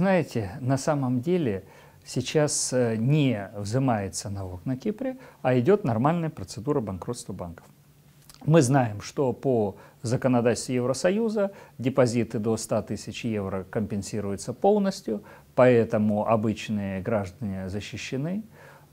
знаете, на самом деле сейчас э, не взимается налог на Кипре, а идет нормальная процедура банкротства банков. Мы знаем, что по законодательству Евросоюза депозиты до 100 тысяч евро компенсируются полностью, поэтому обычные граждане защищены.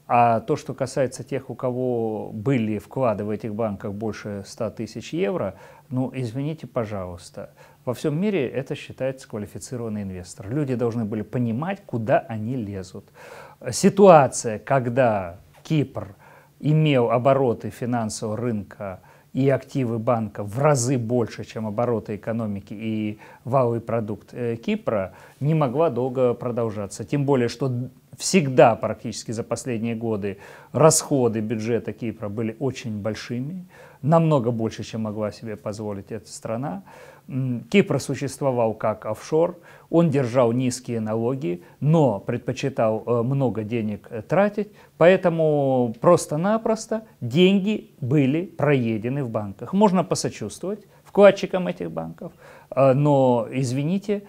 А то, что касается тех, у кого были вклады в этих банках больше 100 тысяч евро, ну, извините, пожалуйста, во всем мире это считается квалифицированный инвестор. Люди должны были понимать, куда они лезут. Ситуация, когда Кипр имел обороты финансового рынка и активы банка в разы больше, чем обороты экономики и валовый продукт э, Кипра, не могла долго продолжаться. Тем более, что всегда практически за последние годы расходы бюджета Кипра были очень большими, намного больше, чем могла себе позволить эта страна. Кипр существовал как офшор, он держал низкие налоги, но предпочитал э, много денег э, тратить, поэтому просто-напросто деньги были проедены в банках. Можно посочувствовать вкладчикам этих банков, э, но, извините,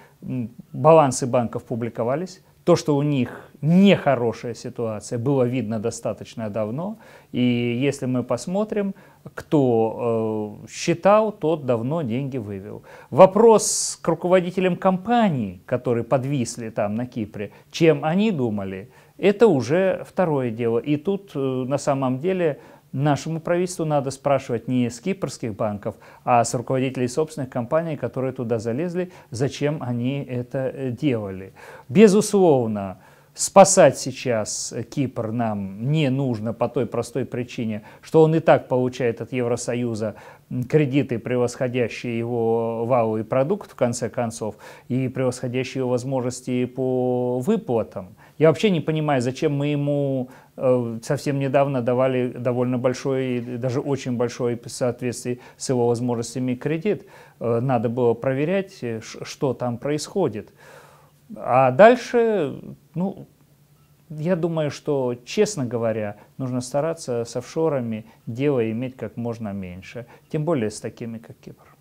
балансы банков публиковались, то, что у них нехорошая ситуация, было видно достаточно давно. И если мы посмотрим, кто э, считал, тот давно деньги вывел. Вопрос к руководителям компаний, которые подвисли там на Кипре, чем они думали, это уже второе дело. И тут э, на самом деле Нашему правительству надо спрашивать не с кипрских банков, а с руководителей собственных компаний, которые туда залезли, зачем они это э, делали. Безусловно, Спасать сейчас Кипр нам не нужно по той простой причине, что он и так получает от Евросоюза кредиты, превосходящие его валовый продукт, в конце концов, и превосходящие его возможности по выплатам. Я вообще не понимаю, зачем мы ему э, совсем недавно давали довольно большой, даже очень большой в соответствии с его возможностями кредит. Э, надо было проверять, э, что там происходит. А дальше, ну, я думаю, что, честно говоря, нужно стараться с офшорами дело иметь как можно меньше, тем более с такими, как Кипр.